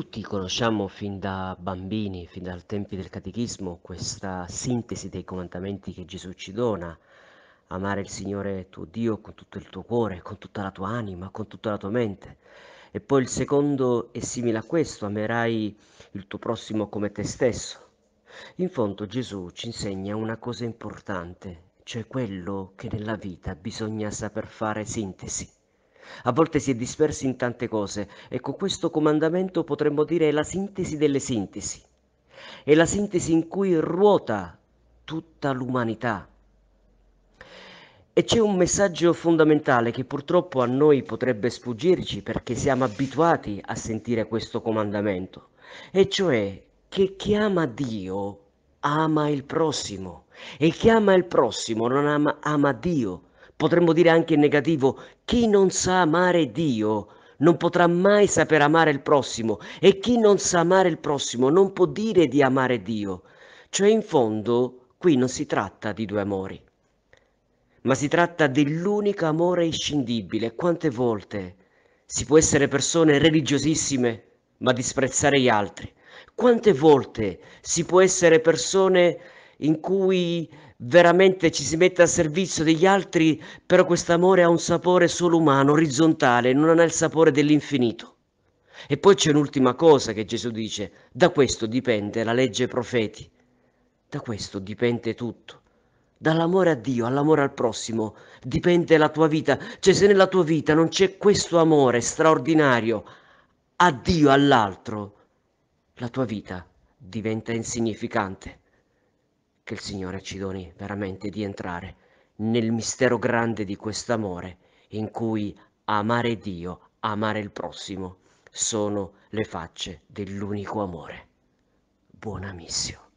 Tutti conosciamo fin da bambini, fin dal tempi del catechismo, questa sintesi dei comandamenti che Gesù ci dona. Amare il Signore tuo Dio con tutto il tuo cuore, con tutta la tua anima, con tutta la tua mente. E poi il secondo è simile a questo, amerai il tuo prossimo come te stesso. In fondo Gesù ci insegna una cosa importante, cioè quello che nella vita bisogna saper fare sintesi. A volte si è dispersi in tante cose. Ecco, questo comandamento potremmo dire è la sintesi delle sintesi. È la sintesi in cui ruota tutta l'umanità. E c'è un messaggio fondamentale che purtroppo a noi potrebbe sfuggirci perché siamo abituati a sentire questo comandamento, e cioè che chi ama Dio ama il prossimo e chi ama il prossimo non ama, ama Dio, potremmo dire anche in negativo, chi non sa amare Dio non potrà mai saper amare il prossimo e chi non sa amare il prossimo non può dire di amare Dio. Cioè in fondo qui non si tratta di due amori, ma si tratta dell'unico amore inscindibile. Quante volte si può essere persone religiosissime ma disprezzare gli altri? Quante volte si può essere persone in cui veramente ci si mette a servizio degli altri, però questo amore ha un sapore solo umano, orizzontale, non ha il sapore dell'infinito. E poi c'è un'ultima cosa che Gesù dice, da questo dipende la legge profeti, da questo dipende tutto. Dall'amore a Dio all'amore al prossimo dipende la tua vita. Cioè se nella tua vita non c'è questo amore straordinario a Dio, all'altro, la tua vita diventa insignificante che il Signore ci doni veramente di entrare nel mistero grande di quest'amore in cui amare Dio, amare il prossimo sono le facce dell'unico amore. Buona missione.